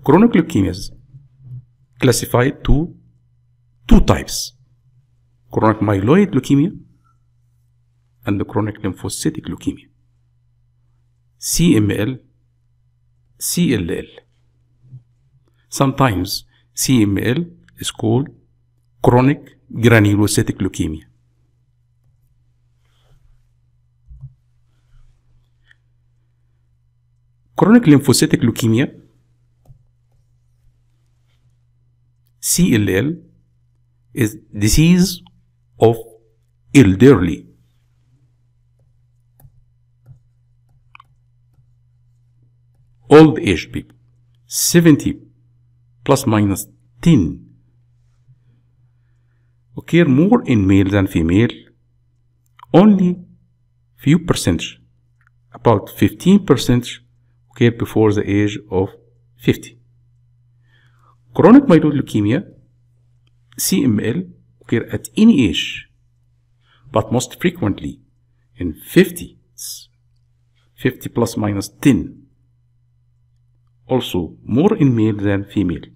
chronic leukemias classified to two types chronic myeloid leukemia and the chronic lymphocytic leukemia CML CLL sometimes CML is called chronic granulocytic leukemia chronic lymphocytic leukemia CLL is disease of elderly. Old age people, 70 plus minus 10 occur more in male than female. Only few percentage, about 15 percent occur before the age of 50. Chronic myeloid leukemia, CML, occur at any age, but most frequently in 50s, 50 plus minus 10. Also, more in male than female.